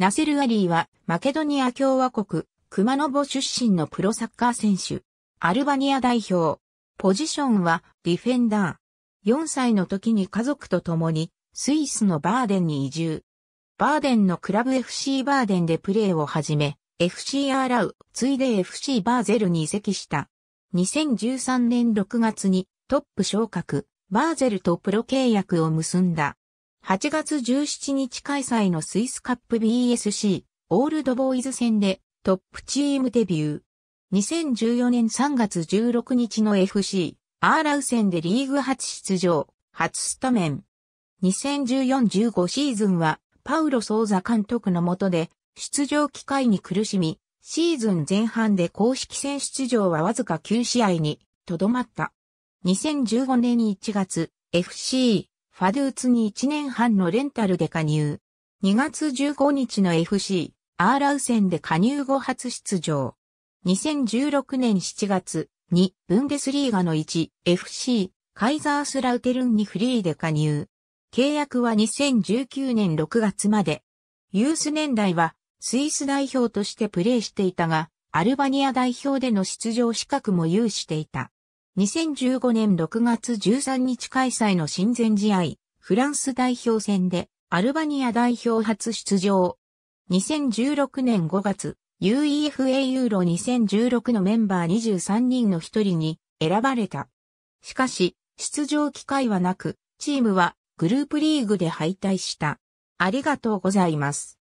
ナセル・アリーは、マケドニア共和国、クマノボ出身のプロサッカー選手。アルバニア代表。ポジションは、ディフェンダー。4歳の時に家族と共に、スイスのバーデンに移住。バーデンのクラブ FC バーデンでプレーを始め、FC アラウ、ついで FC バーゼルに移籍した。2013年6月にトップ昇格、バーゼルとプロ契約を結んだ。8月17日開催のスイスカップ BSC オールドボーイズ戦でトップチームデビュー。2014年3月16日の FC アーラウ戦でリーグ初出場、初スタメン。2014-15シーズンはパウロ・ソーザ監督の下で出場機会に苦しみ、シーズン前半で公式戦出場はわずか9試合にとどまった。2015年1月 FC ファドゥーツに1年半のレンタルで加入。2月15日の FC、アーラウ戦で加入後初出場。2016年7月にブンデスリーガの 1FC、カイザースラウテルンにフリーで加入。契約は2019年6月まで。ユース年代はスイス代表としてプレーしていたが、アルバニア代表での出場資格も有していた。2015年6月13日開催の親善試合、フランス代表戦で、アルバニア代表初出場。2016年5月、UEFA ユーロ2016のメンバー23人の一人に選ばれた。しかし、出場機会はなく、チームはグループリーグで敗退した。ありがとうございます。